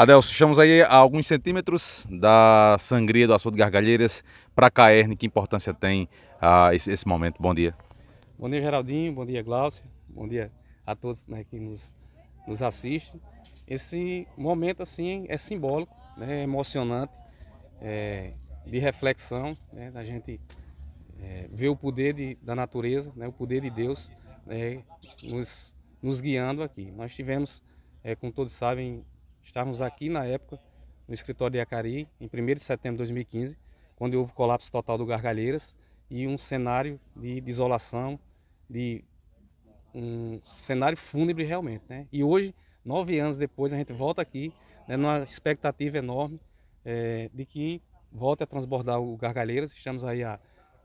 Adelso, chegamos aí a alguns centímetros da sangria do açude Gargalheiras para a Caerne. Que importância tem ah, esse, esse, momento? Bom dia. Bom dia, Geraldinho. Bom dia, Glaucio. Bom dia a todos né, que nos, nos assistem. Esse momento assim é simbólico, né, é emocionante, é, de reflexão, né, da gente é, ver o poder de, da natureza, né, o poder de Deus né, nos, nos guiando aqui. Nós tivemos, é, como todos sabem, Estávamos aqui na época, no escritório de Acari, em 1 de setembro de 2015, quando houve o colapso total do Gargalheiras e um cenário de desolação, de um cenário fúnebre realmente. Né? E hoje, nove anos depois, a gente volta aqui, né, numa expectativa enorme é, de que volte a transbordar o Gargalheiras. Estamos aí a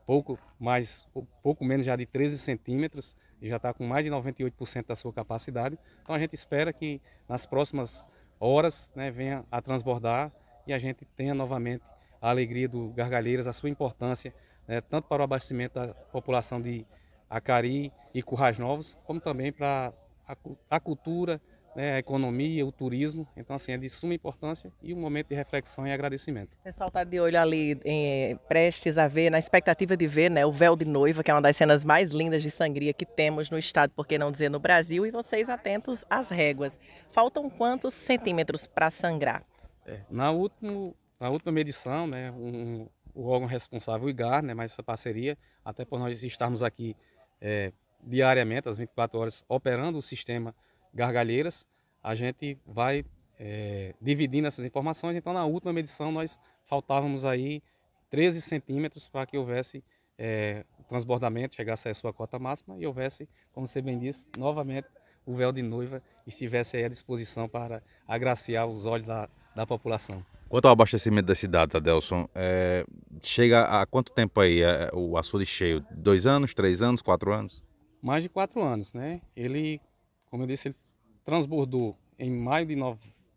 pouco mais, pouco menos já de 13 centímetros, e já está com mais de 98% da sua capacidade. Então a gente espera que nas próximas horas né, venha a transbordar e a gente tenha novamente a alegria do Gargalheiras, a sua importância, né, tanto para o abastecimento da população de Acari e Currais Novos, como também para a, a cultura né, a economia, o turismo. Então, assim, é de suma importância e um momento de reflexão e agradecimento. O pessoal está de olho ali, em, prestes a ver, na expectativa de ver né, o véu de noiva, que é uma das cenas mais lindas de sangria que temos no estado, por que não dizer no Brasil, e vocês atentos às réguas. Faltam quantos centímetros para sangrar? É, na, último, na última medição, né, um, o órgão responsável, o IGAR, né, mais essa parceria, até por nós estarmos aqui é, diariamente, às 24 horas, operando o sistema gargalheiras, a gente vai é, dividindo essas informações. Então, na última medição, nós faltávamos aí 13 centímetros para que houvesse é, transbordamento, chegasse à sua cota máxima e houvesse, como você bem disse, novamente o véu de noiva estivesse à disposição para agraciar os olhos da, da população. Quanto ao abastecimento da cidade, Adelson, é, chega a quanto tempo aí é, o açude cheio? Dois anos, três anos, quatro anos? Mais de quatro anos, né? Ele, como eu disse, ele transbordou em maio de,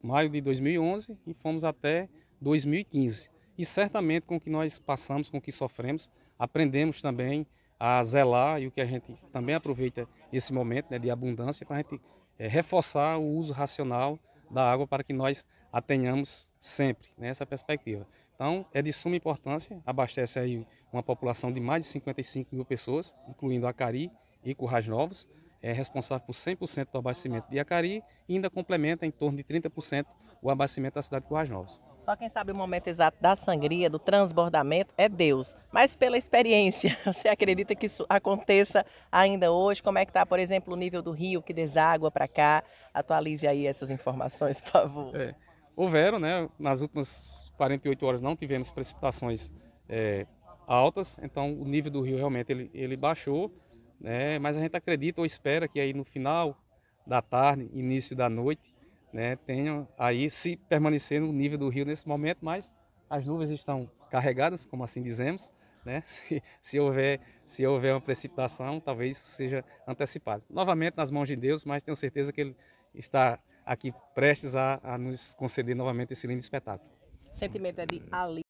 maio de 2011 e fomos até 2015. E certamente com o que nós passamos, com o que sofremos, aprendemos também a zelar e o que a gente também aproveita esse momento né, de abundância para a gente é, reforçar o uso racional da água para que nós a tenhamos sempre nessa né, perspectiva. Então, é de suma importância, abastece aí uma população de mais de 55 mil pessoas, incluindo Acari e Currais Novos, é responsável por 100% do abastecimento de Acari e ainda complementa em torno de 30% o abastecimento da cidade de Coas Novas. Só quem sabe o momento exato da sangria, do transbordamento, é Deus. Mas pela experiência, você acredita que isso aconteça ainda hoje? Como é que está, por exemplo, o nível do rio que deságua para cá? Atualize aí essas informações, por favor. É, houveram, né? Nas últimas 48 horas não tivemos precipitações é, altas, então o nível do rio realmente ele, ele baixou né? Mas a gente acredita ou espera que aí no final da tarde, início da noite, né, tenham aí se permanecer no nível do rio nesse momento, mas as nuvens estão carregadas, como assim dizemos, né? Se, se houver se houver uma precipitação, talvez seja antecipado. Novamente nas mãos de Deus, mas tenho certeza que ele está aqui prestes a, a nos conceder novamente esse lindo espetáculo. Sentimento é de ali